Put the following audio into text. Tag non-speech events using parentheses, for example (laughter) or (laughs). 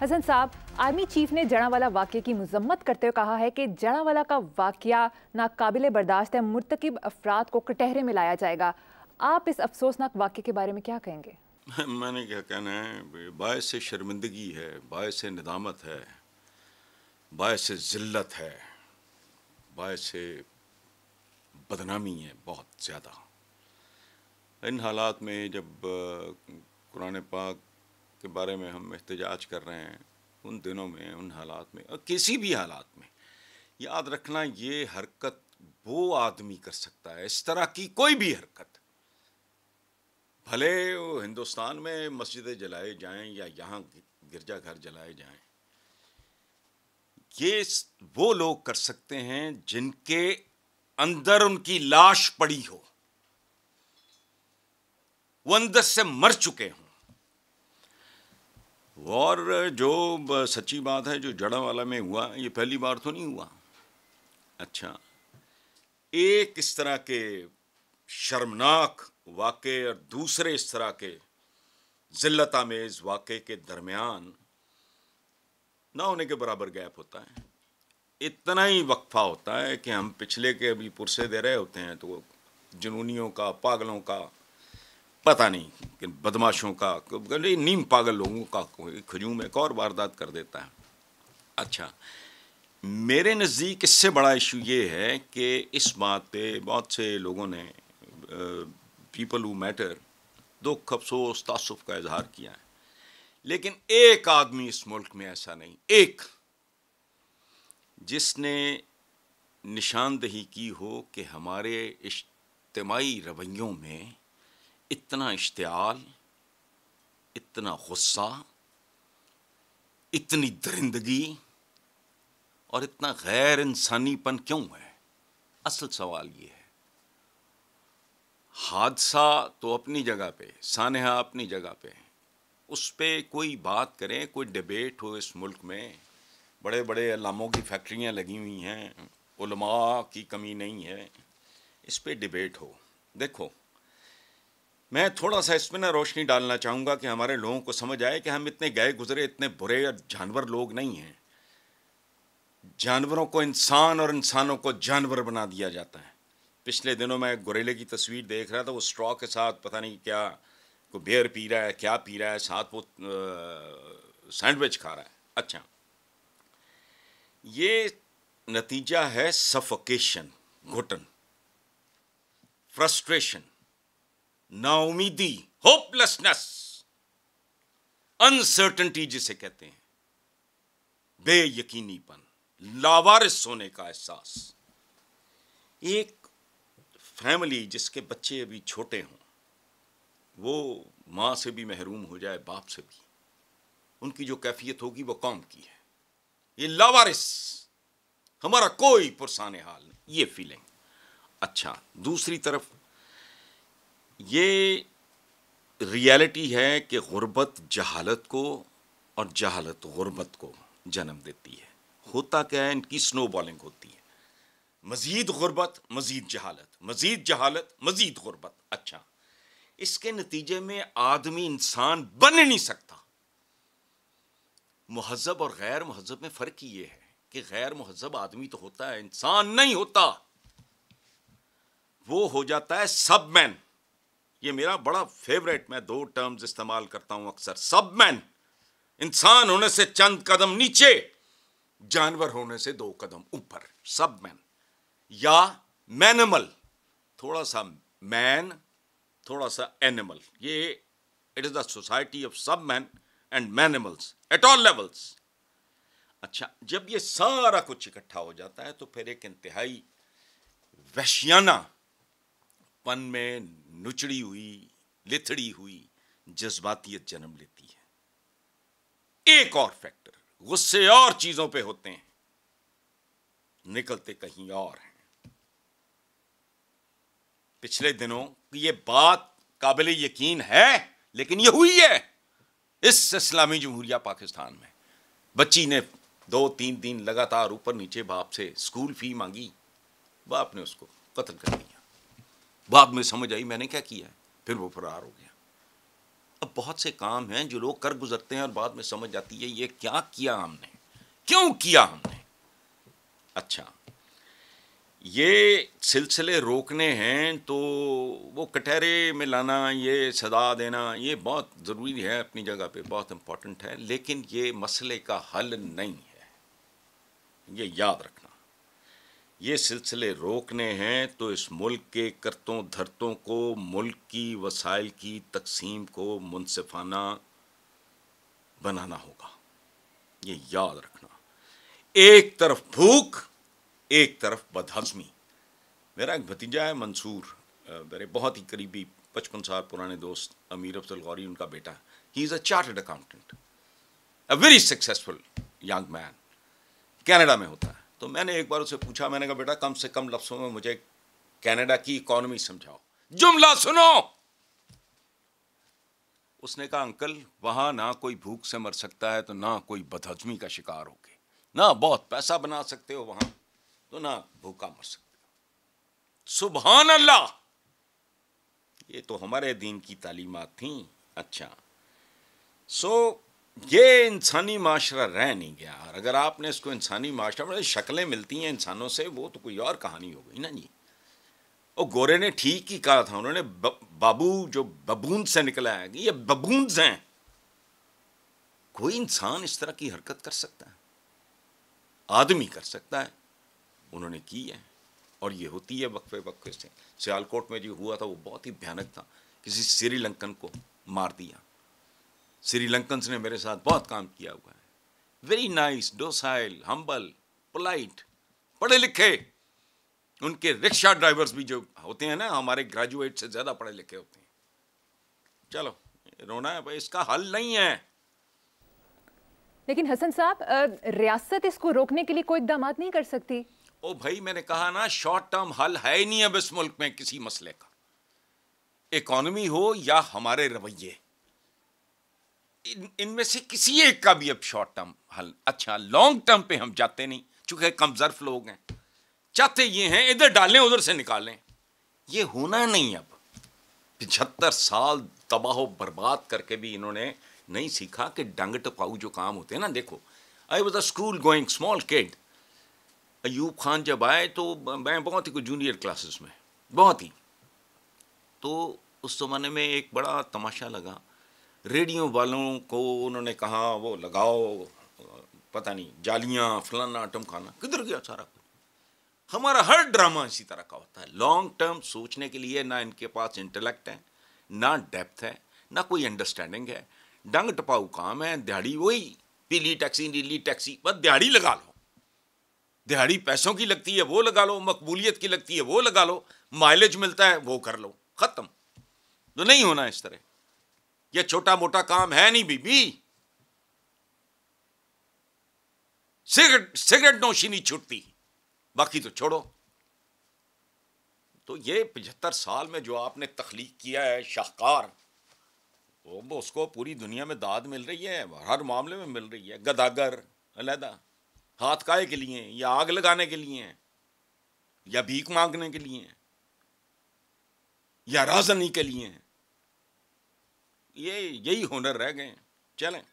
हसन साहब army chief ने जड़ावाला वाक्य की मजम्मत करते हुए कहा है कि जड़ावाला का वाक्य नाकबिल बर्दाश्त है मुरतकब अफराद को कटहरे में लाया जाएगा आप इस अफसोसनाक वाक्य के बारे में क्या कहेंगे (laughs) मैंने क्या कहना है बायस शर्मिंदगी है बायस निदामत है बायस ज़िल्लत है बायस बदनामी है बहुत ज़्यादा इन हालात में जब कुरान पाक के बारे में हम एहतजाज कर रहे हैं उन दिनों में उन हालात में और किसी भी हालात में याद रखना ये हरकत वो आदमी कर सकता है इस तरह की कोई भी हरकत भले वो हिंदुस्तान में मस्जिदें जलाए जाएं या यहाँ गिरजाघर जलाए जाएं ये वो लोग कर सकते हैं जिनके अंदर उनकी लाश पड़ी हो वो अंदर से मर चुके हों और जो सच्ची बात है जो जड़ा वाला में हुआ ये पहली बार तो नहीं हुआ अच्छा एक इस तरह के शर्मनाक वाक़े और दूसरे इस तरह के ज़िल्लत आमेज़ वाक़े के दरमियान ना होने के बराबर गैप होता है इतना ही वक्फा होता है कि हम पिछले के अभी पुरसे दे रहे होते हैं तो जुनूनियों का पागलों का पता नहीं कि बदमाशों का नीम पागल लोगों का खजूम एक और वारदात कर देता है अच्छा मेरे नज़दीक इससे बड़ा इशू ये है कि इस बात पे बहुत से लोगों ने पीपल हु मैटर दुख अफसोस तसुफ़ का इजहार किया है लेकिन एक आदमी इस मुल्क में ऐसा नहीं एक जिसने निशानदही की हो कि हमारे इज्तमाही रवैयों में इतना इश्तियाल इतना गुस्सा इतनी दरिंदगी और इतना गैर इंसानीपन क्यों है असल सवाल ये है हादसा तो अपनी जगह पे सानहा अपनी जगह पे उस पर कोई बात करें कोई डिबेट हो इस मुल्क में बड़े बड़े अलामों की फैक्ट्रियाँ लगी हुई हैं उलमा की कमी नहीं है इस पर डिबेट हो देखो मैं थोड़ा सा इसमें ना रोशनी डालना चाहूँगा कि हमारे लोगों को समझ आए कि हम इतने गए गुजरे इतने बुरे और जानवर लोग नहीं हैं जानवरों को इंसान और इंसानों को जानवर बना दिया जाता है पिछले दिनों मैं गोरेले की तस्वीर देख रहा था वो स्ट्रॉ के साथ पता नहीं क्या को बेयर पी रहा है क्या पी रहा है साथ वो सैंडविच खा रहा है अच्छा ये नतीजा है सफोकेशन घुटन फ्रस्ट्रेशन नाउमीदी होपलेसनेस अनसर्टनटी जिसे कहते हैं बेयकीनीपन लावारिस होने का एहसास एक फैमिली जिसके बच्चे अभी छोटे हों वो माँ से भी महरूम हो जाए बाप से भी उनकी जो कैफियत होगी वो कौम की है ये लावारिस हमारा कोई पुरसान हाल नहीं ये फीलिंग अच्छा दूसरी तरफ ये रियलिटी है कि गुर्बत जहालत को और जहालत गुर्बत को जन्म देती है होता क्या है इनकी स्नो बॉलिंग होती है मज़ीद गुर्बत मज़ीद जहालत मज़ीद जहालत मज़ीद गुर्बत अच्छा इसके नतीजे में आदमी इंसान बन नहीं सकता महजब और गैर महजब में फ़र्क ये है कि गैर महजब आदमी तो होता है इंसान नहीं होता वो हो जाता है सब मैन ये मेरा बड़ा फेवरेट मैं दो टर्म्स इस्तेमाल करता हूं अक्सर सब मैन इंसान होने से चंद कदम नीचे जानवर होने से दो कदम ऊपर सब मैन या मैनमल थोड़ा सा मैन थोड़ा सा एनिमल ये it is the society of सब मैन एंड मैनिमल्स एट ऑल लेवल्स अच्छा जब ये सारा कुछ इकट्ठा हो जाता है तो फिर एक इंतहाई वैश्याना पन में नुचड़ी हुई लिथड़ी हुई जज्बातियत जन्म लेती है एक और फैक्टर गुस्से और चीजों पे होते हैं निकलते कहीं और हैं पिछले दिनों की ये बात काबिल यकीन है लेकिन ये हुई है इस इस्लामी जमहूरिया पाकिस्तान में बच्ची ने दो तीन दिन लगातार ऊपर नीचे बाप से स्कूल फी मांगी बाप ने उसको कत्ल कर दिया बाद में समझ आई मैंने क्या किया फिर वो फरार हो गया अब बहुत से काम हैं जो लोग कर गुजरते हैं और बाद में समझ आती है ये क्या किया हमने क्यों किया हमने अच्छा ये सिलसिले रोकने हैं तो वो कटहरे में लाना ये सदा देना ये बहुत ज़रूरी है अपनी जगह पे बहुत इम्पॉर्टेंट है लेकिन ये मसले का हल नहीं है ये याद रखना ये सिलसिले रोकने हैं तो इस मुल्क के करतों धरतों को मुल्क की वसाइल की तकसीम को मुनफाना बनाना होगा ये याद रखना एक तरफ भूख एक तरफ बदहजमी मेरा एक भतीजा है मंसूर मेरे बहुत ही करीबी पचपन साल पुराने दोस्त अमीर अफजल गौरी उनका बेटा ही is a chartered accountant a very successful young man Canada में होता है तो मैंने एक बार उसे पूछा मैंने कहा बेटा कम से कम लफ्सों में मुझे कनाडा की इकोनॉमी समझाओ जुमला सुनो उसने कहा अंकल वहां ना कोई भूख से मर सकता है तो ना कोई बदहजमी का शिकार होगे ना बहुत पैसा बना सकते हो वहां तो ना भूखा मर सकते हो सुबहान अल्लाह ये तो हमारे दीन की तालीमत थी अच्छा सो so, ये इंसानी माशरा रह नहीं गया और अगर आपने इसको इंसानी माशरा मतलब शक्लें मिलती हैं इंसानों से वो तो कोई और कहानी हो गई ना जी और गोरे ने ठीक ही कहा था उन्होंने बाबू जो बबूंद से निकला है ये बबूंद हैं कोई इंसान इस तरह की हरकत कर सकता है आदमी कर सकता है उन्होंने की है और ये होती है वक्फे वक्फे से सियालकोट में जो हुआ था वो बहुत ही भयानक था किसी श्रीलंकन को मार दिया श्रीलंकन ने मेरे साथ बहुत काम किया हुआ है very nice docile humble polite पढ़े लिखे उनके रिक्शा ड्राइवर्स भी जो होते हैं ना हमारे ग्रेजुएट से ज़्यादा पढ़े लिखे होते हैं चलो रोना है भाई इसका हल नहीं है लेकिन हसन साहब रियासत इसको रोकने के लिए कोई इकदाम नहीं कर सकती ओ भाई मैंने कहा ना शॉर्ट टर्म हल है ही नहीं अब इस मुल्क में किसी मसले का इकोनॉमी हो या हमारे रवैये इनमें इन से किसी एक का भी अब शॉर्ट टर्म हल अच्छा लॉन्ग टर्म पे हम जाते नहीं चूँकि कमजर्फ लोग हैं चाहते ये हैं इधर डालें उधर से निकालें ये होना नहीं अब पिछहत्तर साल तबाह बर्बाद करके भी इन्होंने नहीं सीखा कि डंग टपाऊ जो काम होते हैं ना देखो I was a school going small kid Ayub Khan जब आए तो मैं बहुत ही कुछ जूनियर क्लासेस में बहुत ही तो उस ज़माने में एक बड़ा तमाशा लगा रेडियो वालों को उन्होंने कहा वो लगाओ पता नहीं जालियाँ फलाना टमकाना किधर गया सारा कुछ हमारा हर ड्रामा इसी तरह का होता है लॉन्ग टर्म सोचने के लिए ना इनके पास इंटेलेक्ट है ना डेप्थ है ना कोई अंडरस्टैंडिंग है डंग टपाऊ काम है दिहाड़ी वही पीली टैक्सी नीली टैक्सी बस दिहाड़ी लगा लो दिहाड़ी पैसों की लगती है वो लगा लो मकबूलियत की लगती है वो लगा लो माइलेज मिलता है वो कर लो ख़त्म तो नहीं होना इस तरह ये छोटा मोटा काम है नहीं बीबी सिगरेट सिगरेट नोशी नहीं छूटती बाकी तो छोड़ो तो ये पचहत्तर साल में जो आपने तख्लीक किया है शाहकार वो तो उसको पूरी दुनिया में दाद मिल रही है हर मामले में मिल रही है गदागर अलहदा हाथ काय के लिए या आग लगाने के लिए या भीख मांगने के लिए या राजनी के लिए हैं ये यही हुनर रह गए चलें